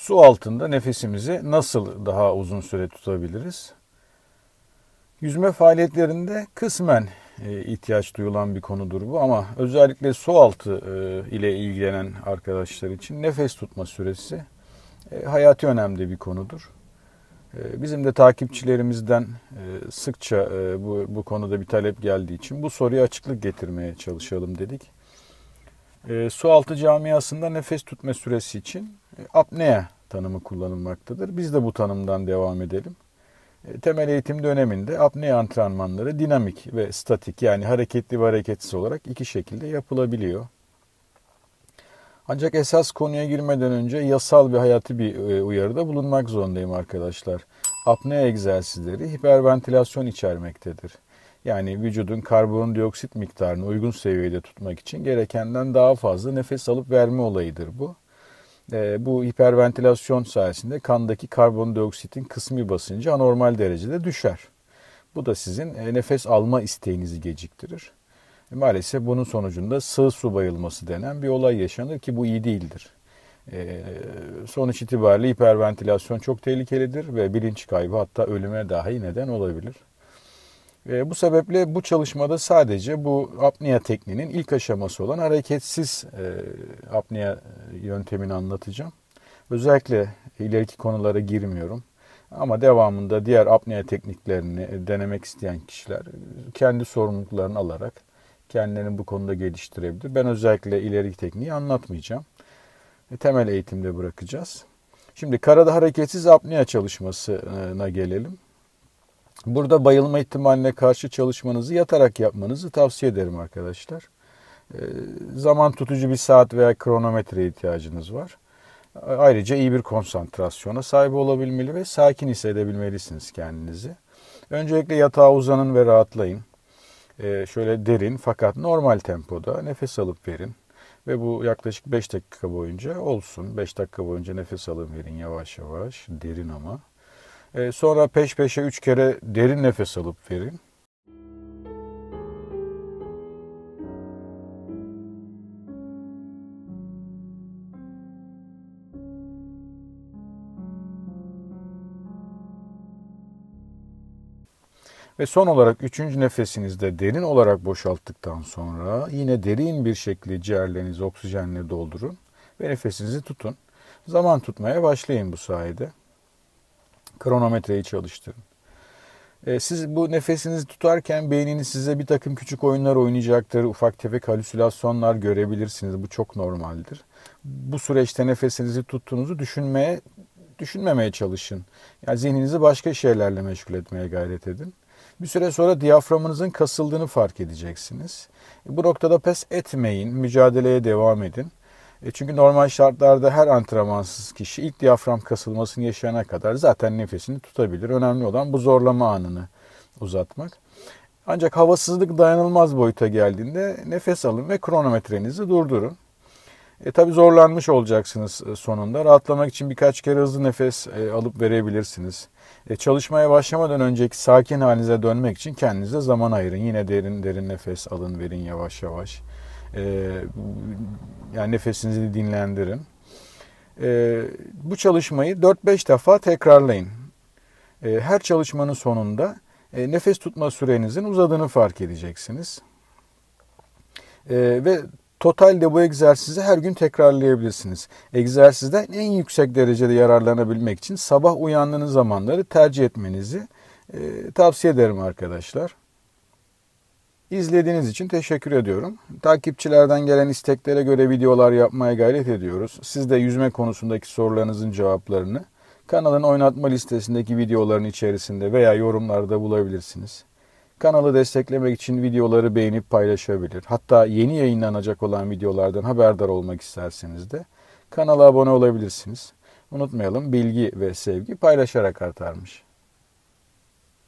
su altında nefesimizi nasıl daha uzun süre tutabiliriz? Yüzme faaliyetlerinde kısmen e, ihtiyaç duyulan bir konudur bu ama özellikle su altı e, ile ilgilenen arkadaşlar için nefes tutma süresi e, hayati önemli bir konudur. Bizim de takipçilerimizden sıkça bu, bu konuda bir talep geldiği için bu soruya açıklık getirmeye çalışalım dedik. Su altı camiasında nefes tutma süresi için e, apnea tanımı kullanılmaktadır. Biz de bu tanımdan devam edelim. E, temel eğitim döneminde apnea antrenmanları dinamik ve statik yani hareketli ve hareketsiz olarak iki şekilde yapılabiliyor. Ancak esas konuya girmeden önce yasal bir hayatı e, bir uyarıda bulunmak zorundayım arkadaşlar. Apnea egzersizleri hiperventilasyon içermektedir. Yani vücudun karbondioksit miktarını uygun seviyede tutmak için gerekenden daha fazla nefes alıp verme olayıdır bu. Ee, bu hiperventilasyon sayesinde kandaki karbondioksitin kısmi basıncı anormal derecede düşer. Bu da sizin e, nefes alma isteğinizi geciktirir. E, maalesef bunun sonucunda sığ su bayılması denen bir olay yaşanır ki bu iyi değildir. Ee, sonuç itibariyle hiperventilasyon çok tehlikelidir ve bilinç kaybı hatta ölüme dahi neden olabilir. Ee, bu sebeple bu çalışmada sadece bu apnea tekniğinin ilk aşaması olan hareketsiz e, apnea yöntemini anlatacağım. Özellikle ileriki konulara girmiyorum. Ama devamında diğer apnea tekniklerini denemek isteyen kişiler kendi sorumluluklarını alarak kendilerini bu konuda geliştirebilir. Ben özellikle ileriki tekniği anlatmayacağım. E, temel eğitimde bırakacağız. Şimdi karada hareketsiz apnea çalışmasına gelelim. Burada bayılma ihtimaline karşı çalışmanızı yatarak yapmanızı tavsiye ederim arkadaşlar. Ee, zaman tutucu bir saat veya kronometre ihtiyacınız var. Ayrıca iyi bir konsantrasyona sahip olabilmeli ve sakin hissedebilmelisiniz kendinizi. Öncelikle yatağa uzanın ve rahatlayın. Ee, şöyle derin fakat normal tempoda nefes alıp verin. Ve bu yaklaşık 5 dakika boyunca olsun. 5 dakika boyunca nefes alın verin yavaş yavaş. Derin ama. Ee, sonra peş peşe 3 kere derin nefes alıp verin. Ve son olarak üçüncü nefesinizde derin olarak boşalttıktan sonra yine derin bir şekilde ciğerlerinizi oksijenle doldurun ve nefesinizi tutun. Zaman tutmaya başlayın bu sayede. Kronometreyi çalıştırın. E, siz bu nefesinizi tutarken beyniniz size bir takım küçük oyunlar oynayacaktır. Ufak tefek halüsinasyonlar görebilirsiniz. Bu çok normaldir. Bu süreçte nefesinizi tuttuğunuzu düşünmeye düşünmemeye çalışın. Yani zihninizi başka şeylerle meşgul etmeye gayret edin. Bir süre sonra diyaframınızın kasıldığını fark edeceksiniz. E, bu noktada pes etmeyin, mücadeleye devam edin. E, çünkü normal şartlarda her antrenmansız kişi ilk diyafram kasılmasını yaşayana kadar zaten nefesini tutabilir. Önemli olan bu zorlama anını uzatmak. Ancak havasızlık dayanılmaz boyuta geldiğinde nefes alın ve kronometrenizi durdurun. E tabi zorlanmış olacaksınız e, sonunda. Rahatlamak için birkaç kere hızlı nefes e, alıp verebilirsiniz. E, çalışmaya başlamadan önceki sakin halinize dönmek için kendinize zaman ayırın. Yine derin derin nefes alın, verin yavaş yavaş. E, yani nefesinizi dinlendirin. E, bu çalışmayı 4-5 defa tekrarlayın. E, her çalışmanın sonunda e, nefes tutma sürenizin uzadığını fark edeceksiniz. E, ve Totalde bu egzersizi her gün tekrarlayabilirsiniz. Egzersizden en yüksek derecede yararlanabilmek için sabah uyandığınız zamanları tercih etmenizi e, tavsiye ederim arkadaşlar. İzlediğiniz için teşekkür ediyorum. Takipçilerden gelen isteklere göre videolar yapmaya gayret ediyoruz. Siz de yüzme konusundaki sorularınızın cevaplarını kanalın oynatma listesindeki videoların içerisinde veya yorumlarda bulabilirsiniz. Kanalı desteklemek için videoları beğenip paylaşabilir. Hatta yeni yayınlanacak olan videolardan haberdar olmak isterseniz de kanala abone olabilirsiniz. Unutmayalım bilgi ve sevgi paylaşarak artarmış.